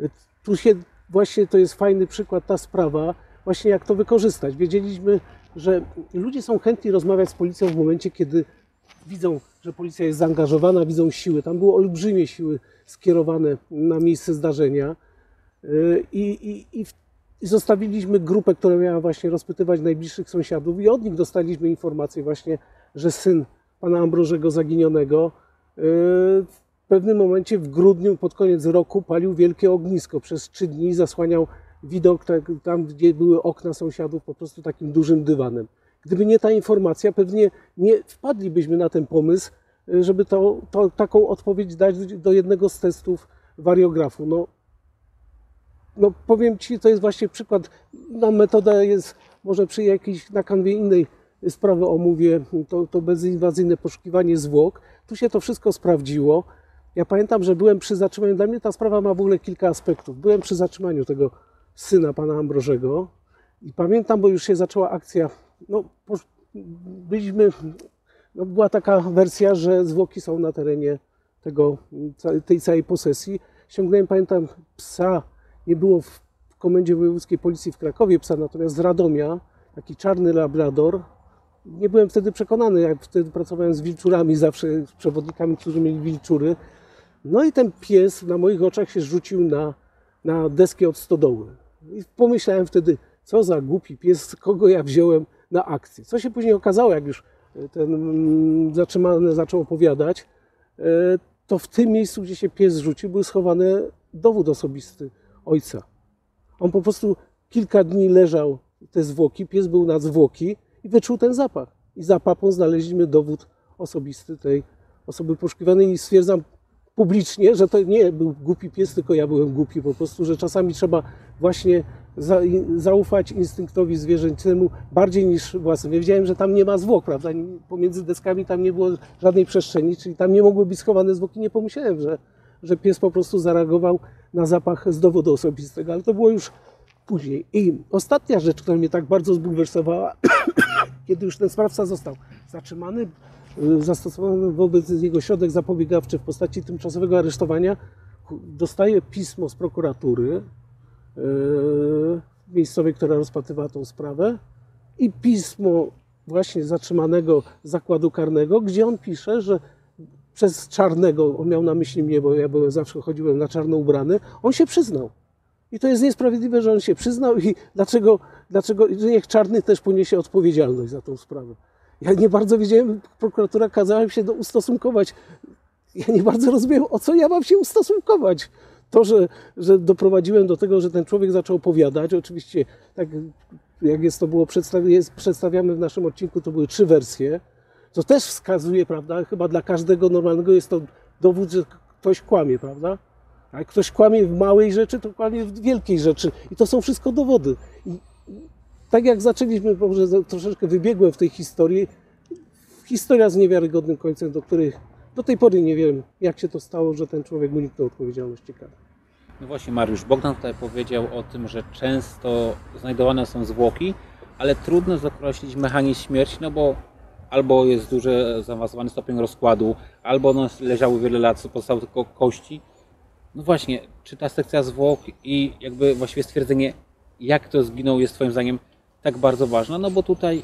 Y, tu się właśnie to jest fajny przykład, ta sprawa, właśnie jak to wykorzystać. Wiedzieliśmy, że ludzie są chętni rozmawiać z policją w momencie, kiedy widzą, że policja jest zaangażowana, widzą siły. Tam były olbrzymie siły skierowane na miejsce zdarzenia y, i, i, i, i zostawiliśmy grupę, która miała właśnie rozpytywać najbliższych sąsiadów i od nich dostaliśmy informację właśnie, że syn pana Ambrożego zaginionego y, pewnym momencie w grudniu, pod koniec roku, palił wielkie ognisko. Przez trzy dni zasłaniał widok tak, tam, gdzie były okna sąsiadów, po prostu takim dużym dywanem. Gdyby nie ta informacja, pewnie nie wpadlibyśmy na ten pomysł, żeby to, to taką odpowiedź dać do jednego z testów wariografu. No, no powiem Ci, to jest właśnie przykład. No, metoda jest, może przy jakiejś na kanwie innej sprawy omówię, to, to bezinwazyjne poszukiwanie zwłok. Tu się to wszystko sprawdziło. Ja pamiętam, że byłem przy zatrzymaniu. Dla mnie ta sprawa ma w ogóle kilka aspektów. Byłem przy zatrzymaniu tego syna pana Ambrożego i pamiętam, bo już się zaczęła akcja. No, byliśmy, no była taka wersja, że zwłoki są na terenie tego, tej całej posesji. Ściągnąłem, pamiętam, psa. Nie było w komendzie wojewódzkiej policji w Krakowie psa, natomiast z Radomia, taki czarny labrador. Nie byłem wtedy przekonany, jak wtedy pracowałem z wilczurami, zawsze z przewodnikami, którzy mieli wilczury, no i ten pies na moich oczach się rzucił na, na deskę od stodoły. I pomyślałem wtedy, co za głupi pies, kogo ja wziąłem na akcję. Co się później okazało, jak już e, ten mm, zatrzymany zaczął opowiadać, e, to w tym miejscu, gdzie się pies rzucił, był schowany dowód osobisty ojca. On po prostu kilka dni leżał te zwłoki, pies był na zwłoki i wyczuł ten zapach. I za papą znaleźliśmy dowód osobisty tej osoby poszukiwanej i stwierdzam publicznie, że to nie był głupi pies, tylko ja byłem głupi po prostu, że czasami trzeba właśnie zaufać instynktowi zwierzęcemu bardziej niż własnym. Ja widziałem, że tam nie ma zwłok, prawda? Pomiędzy deskami tam nie było żadnej przestrzeni, czyli tam nie mogły być schowane zwłoki. Nie pomyślałem, że, że pies po prostu zareagował na zapach z dowodu osobistego, ale to było już później. I ostatnia rzecz, która mnie tak bardzo zbulwersowała, kiedy już ten sprawca został zatrzymany, Y, zastosowany wobec niego środek zapobiegawczy w postaci tymczasowego aresztowania, dostaje pismo z prokuratury y, miejscowej, która rozpatrywała tą sprawę i pismo właśnie zatrzymanego zakładu karnego, gdzie on pisze, że przez czarnego, on miał na myśli mnie, bo ja byłem, zawsze chodziłem na czarno ubrany, on się przyznał. I to jest niesprawiedliwe, że on się przyznał i dlaczego, dlaczego niech czarny też poniesie odpowiedzialność za tą sprawę. Ja nie bardzo wiedziałem, prokuratura kazała mi się do ustosunkować. Ja nie bardzo rozumiem, o co ja mam się ustosunkować. To, że, że doprowadziłem do tego, że ten człowiek zaczął opowiadać, oczywiście tak jak jest to było jest, przedstawiamy w naszym odcinku, to były trzy wersje, co też wskazuje, prawda, chyba dla każdego normalnego jest to dowód, że ktoś kłamie, prawda? Jak ktoś kłamie w małej rzeczy, to kłamie w wielkiej rzeczy. I to są wszystko dowody. I tak jak zaczęliśmy, może troszeczkę wybiegłem w tej historii, historia z niewiarygodnym końcem, do których do tej pory nie wiem, jak się to stało, że ten człowiek uniknął odpowiedzialności karnej. No właśnie, Mariusz Bogdan tutaj powiedział o tym, że często znajdowane są zwłoki, ale trudno zakreślić mechanizm śmierci, no bo albo jest duży, zaawansowany stopień rozkładu, albo one no, leżały wiele lat, pozostały tylko kości. No właśnie, czy ta sekcja zwłok i jakby właściwie stwierdzenie, jak to zginął, jest Twoim zdaniem tak bardzo ważna, no bo tutaj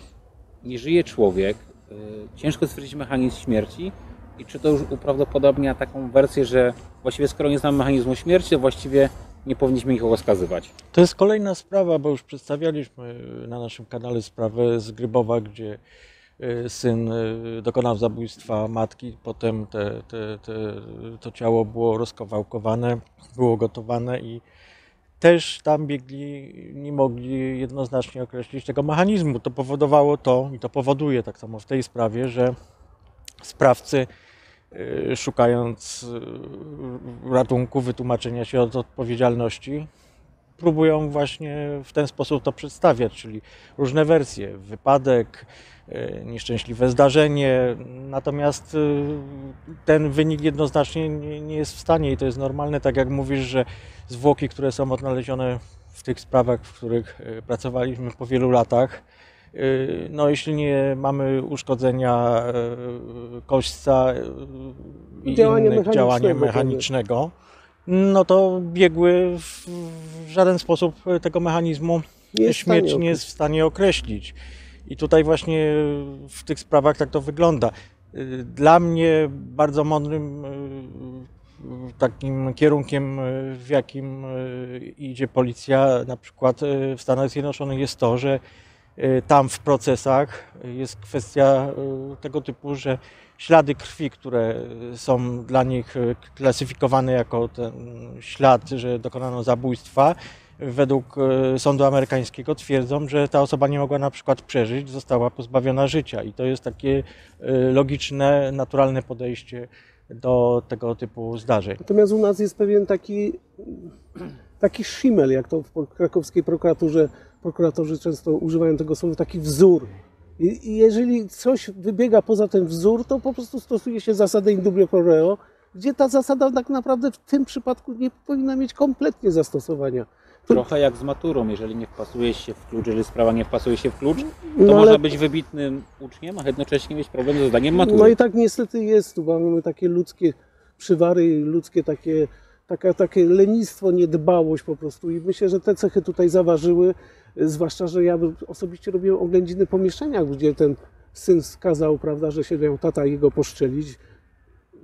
nie żyje człowiek, y, ciężko stwierdzić mechanizm śmierci i czy to już uprawdopodobnia taką wersję, że właściwie skoro nie znamy mechanizmu śmierci, to właściwie nie powinniśmy nikogo skazywać. To jest kolejna sprawa, bo już przedstawialiśmy y, na naszym kanale sprawę z Grybowa, gdzie y, syn dokonał zabójstwa matki, potem te, te, te, to ciało było rozkowałkowane, było gotowane i też tam biegli nie mogli jednoznacznie określić tego mechanizmu. To powodowało to i to powoduje tak samo w tej sprawie, że sprawcy y, szukając y, ratunku, wytłumaczenia się od odpowiedzialności, próbują właśnie w ten sposób to przedstawiać, czyli różne wersje, wypadek, E, nieszczęśliwe zdarzenie. Natomiast e, ten wynik jednoznacznie nie, jest w stanie i to jest normalne, tak jak mówisz, że zwłoki, które są odnalezione w tych sprawach, w których e, pracowaliśmy po wielu latach, no, jeśli nie mamy uszkodzenia kośca i Działanie innych mechanicznego, działania mechanicznego, no to biegły w żaden sposób tego mechanizmu śmierć nie jest w stanie określić. I tutaj właśnie w tych sprawach tak to wygląda. Y, dla mnie bardzo mądrym y, takim kierunkiem, y, w jakim idzie policja, na przykład w Stanach Zjednoczonych, jest to, że tam w procesach jest kwestia tego typu, że ślady krwi, które są dla nich klasyfikowane jako ten ślad, że dokonano zabójstwa, według e, sądu amerykańskiego twierdzą, że ta osoba nie mogła na przykład przeżyć, została pozbawiona życia i to jest takie e, logiczne, naturalne podejście do tego typu zdarzeń. Natomiast u nas jest pewien taki, taki szimel, jak to w krakowskiej prokuraturze prokuratorzy często używają tego słowa, taki wzór. I jeżeli coś wybiega poza ten wzór, to po prostu stosuje się zasadę in dubio pro reo, gdzie ta zasada tak naprawdę w tym przypadku nie powinna mieć kompletnie zastosowania. Trochę jak z maturą, jeżeli nie wpasuje się w klucz, jeżeli sprawa nie wpasuje się w klucz, to no można być wybitnym uczniem, a jednocześnie mieć problem ze zdaniem no matury. No i tak niestety jest, bo mamy takie ludzkie przywary, ludzkie takie, taka, takie lenistwo, niedbałość po prostu i myślę, że te cechy tutaj zaważyły, zwłaszcza, że ja osobiście robiłem oględziny po gdzie ten syn skazał, prawda, że się miał tata jego poszczelić,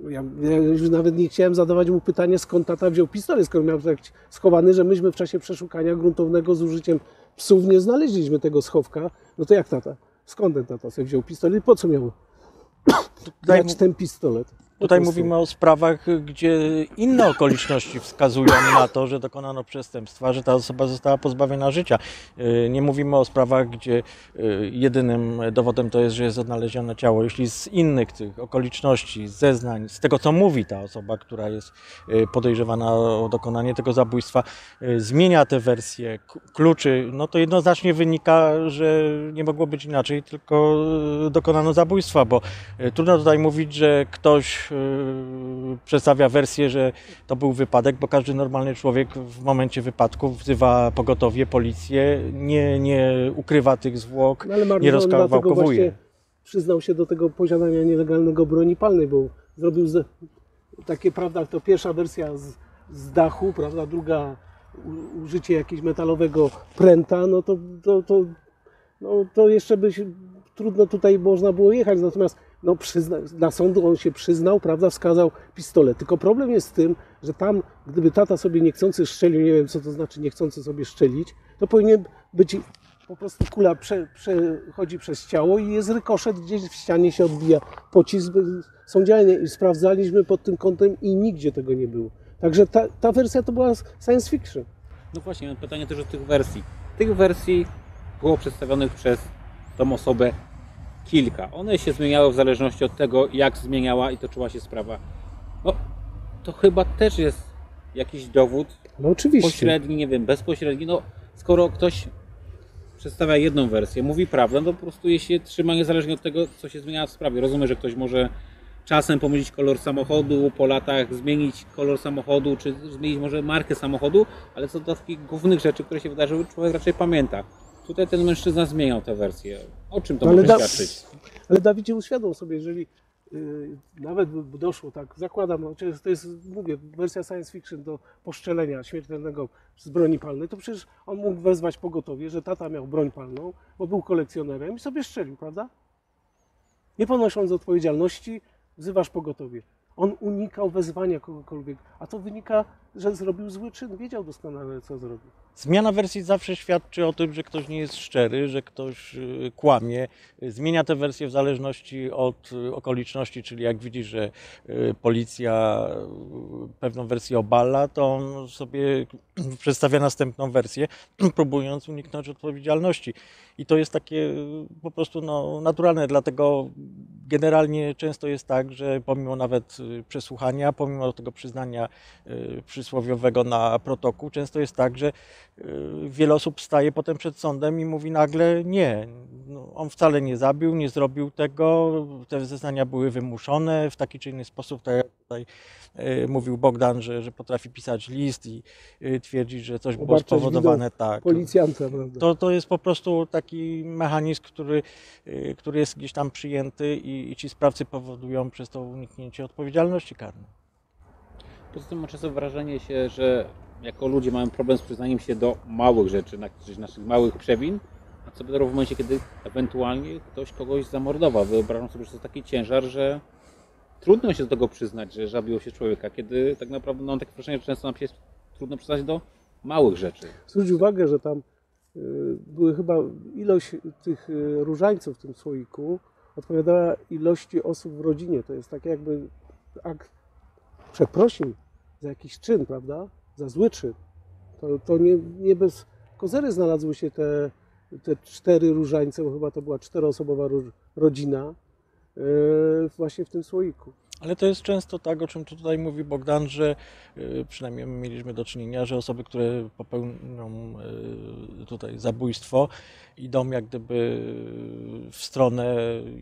ja, ja, już nawet nie chciałem zadawać mu pytania, skąd tata wziął pistolet, skoro miał tak schowany, że myśmy w czasie przeszukania gruntownego z użyciem psów nie znaleźliśmy tego schowka. No to jak tata? Skąd ten tata sobie wziął pistolet? Po co miał dać ten pistolet? Tutaj mówimy o sprawach, gdzie inne okoliczności wskazują na to, że dokonano przestępstwa, że ta osoba została pozbawiona życia. Y, nie mówimy o sprawach, gdzie y, jedynym dowodem to jest, że jest odnalezione ciało. Jeśli z innych tych okoliczności, zeznań, z tego co mówi ta osoba, która jest y, podejrzewana o dokonanie tego zabójstwa, zmienia te wersje, kluczy, no to jednoznacznie wynika, że nie mogło być inaczej, tylko dokonano zabójstwa, bo trudno tutaj mówić, że ktoś E, przedstawia wersję, że to był wypadek, bo każdy normalny człowiek w momencie wypadku wzywa pogotowie, policję, nie, nie ukrywa tych zwłok, no, ale Marlon nie rozkawałkowuje. Przyznał się do tego posiadania nielegalnego broni palnej, bo zrobił z, takie, prawda, to pierwsza wersja z, z dachu, prawda, druga użycie jakiegoś metalowego pręta, no to, to, to, no to jeszcze by się, trudno tutaj można było jechać. Natomiast no, przyzna, dla sądu on się przyznał, prawda, wskazał pistolet. Tylko problem jest w tym, że tam, gdyby tata sobie niechcący szczelił, nie wiem co to znaczy niechcący sobie szczelić, to powinien być po prostu kula prze, przechodzi przez ciało i jest rykoszet, gdzieś w ścianie się odbija. Pocisk i sprawdzaliśmy pod tym kątem i nigdzie tego nie było. Także ta, ta wersja to była science fiction. No właśnie, mam pytanie też o tych wersji. Tych wersji było przedstawionych przez tą osobę kilka. One się zmieniały w zależności od tego, jak zmieniała i toczyła się sprawa. No, to chyba też jest jakiś dowód. No oczywiście. Pośredni, nie wiem, bezpośredni. No, skoro ktoś przedstawia jedną wersję, mówi prawdę, no po prostu jej się trzyma niezależnie od tego, co się zmienia w sprawie. Rozumiem, że ktoś może czasem pomylić kolor samochodu, po latach zmienić kolor samochodu, czy zmienić może markę samochodu, ale co do takich głównych rzeczy, które się wydarzyły, człowiek raczej pamięta. Tutaj ten mężczyzna zmieniał tę wersję. O czym to no, może świadczyć? Ale Dawidzie uświadom sobie, jeżeli yy, nawet by doszło tak, zakładam, no, to jest, mówię, wersja science fiction do poszczelenia śmiertelnego z broni palnej, to przecież on mógł wezwać pogotowie, że tata miał broń palną, bo był kolekcjonerem i sobie strzelił, prawda? Nie ponosząc odpowiedzialności, wzywasz pogotowie. On unikał wezwania kogokolwiek, a to wynika że zrobił zły czyn, wiedział doskonale, co zrobił. Zmiana wersji zawsze świadczy o tym, że ktoś nie jest szczery, że ktoś y, kłamie. Zmienia te wersje w zależności od y, okoliczności, czyli jak widzi, że y, policja pewną wersję obala, to on sobie przedstawia następną wersję, próbując uniknąć odpowiedzialności. I to jest takie po prostu no, naturalne, dlatego generalnie często jest tak, że pomimo nawet przesłuchania, pomimo tego przyznania przy przysłowiowego na protoku, często jest tak, że y, wiele osób staje potem przed sądem i mówi nagle nie, no, on wcale nie zabił, nie zrobił tego, te zeznania były wymuszone w taki czy inny sposób, tak jak tutaj y, mówił Bogdan, że, że potrafi pisać list i y, twierdzić, że coś było spowodowane tak. Policjanta, prawda? To, to jest po prostu taki mechanizm, który, który jest gdzieś tam przyjęty i, i ci sprawcy powodują przez to uniknięcie odpowiedzialności karnej. Poza tym mam czasem wrażenie się, że jako ludzie mamy problem z przyznaniem się do małych rzeczy, naszych małych przewin, a co będą w momencie, kiedy ewentualnie ktoś kogoś zamordował. Wyobrażam sobie, że to taki ciężar, że trudno się do tego przyznać, że żabiło się człowieka, kiedy tak naprawdę no, mam takie wrażenie, że często nam się trudno przyznać do małych rzeczy. Zwróć uwagę, że tam y, były chyba ilość tych y, różańców w tym słoiku odpowiadała ilości osób w rodzinie. To jest tak jakby akt przeprosin za jakiś czyn, prawda? Za zły czyn. To, to nie, nie bez kozery znalazły się te, te cztery różańce, bo chyba to była czteroosobowa rodzina, yy, właśnie w tym słoiku. Ale to jest często tak, o czym tutaj mówi Bogdan, że y, przynajmniej mieliśmy do czynienia, że osoby, które popełnią y, tutaj zabójstwo, idą jak gdyby w stronę,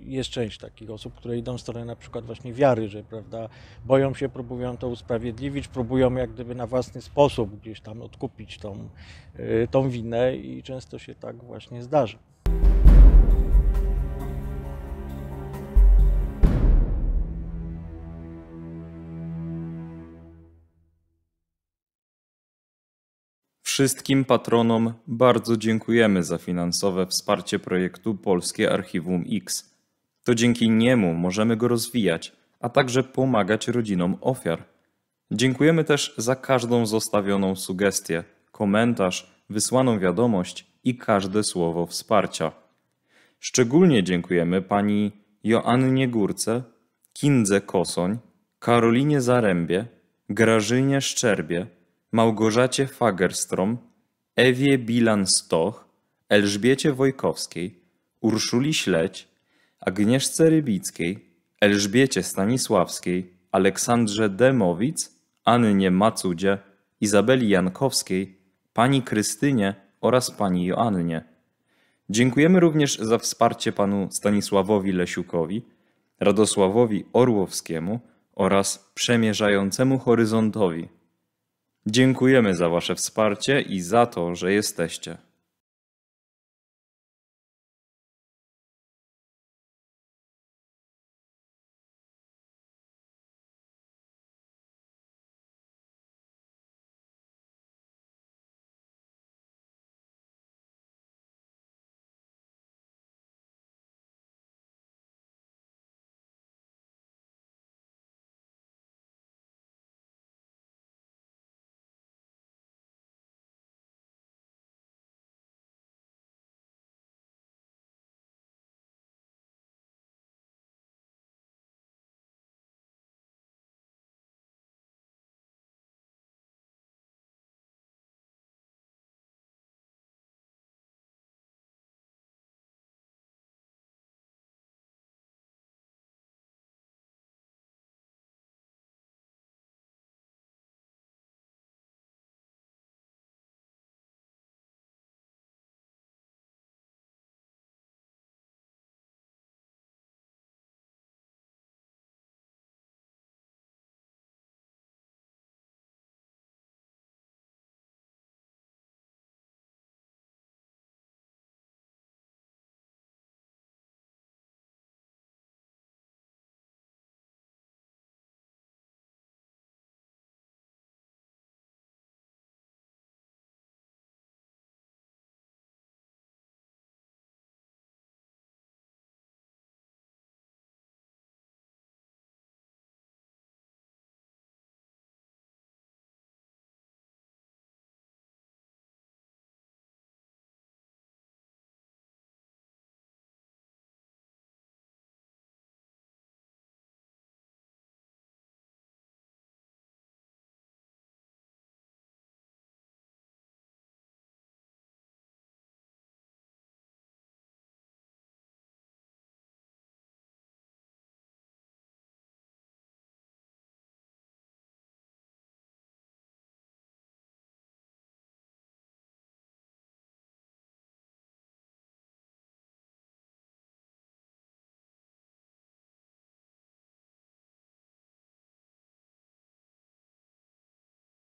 jest część takich osób, które idą w stronę na przykład właśnie wiary, że prawda, boją się, próbują to usprawiedliwić, próbują jak gdyby na własny sposób gdzieś tam odkupić tą, y, tą winę i często się tak właśnie zdarza. Wszystkim patronom bardzo dziękujemy za finansowe wsparcie projektu Polskie Archiwum X. To dzięki niemu możemy go rozwijać, a także pomagać rodzinom ofiar. Dziękujemy też za każdą zostawioną sugestię, komentarz, wysłaną wiadomość i każde słowo wsparcia. Szczególnie dziękujemy pani Joannie Górce, Kindze Kosoń, Karolinie Zarębie, Grażynie Szczerbie, Małgorzacie Fagerstrom, Ewie Bilan-Stoch, Elżbiecie Wojkowskiej, Urszuli Śledź, Agnieszce Rybickiej, Elżbiecie Stanisławskiej, Aleksandrze Demowic, Annie Macudzie, Izabeli Jankowskiej, pani Krystynie oraz pani Joannie. Dziękujemy również za wsparcie panu Stanisławowi Lesiukowi, Radosławowi Orłowskiemu oraz Przemierzającemu Horyzontowi. Dziękujemy za Wasze wsparcie i za to, że jesteście.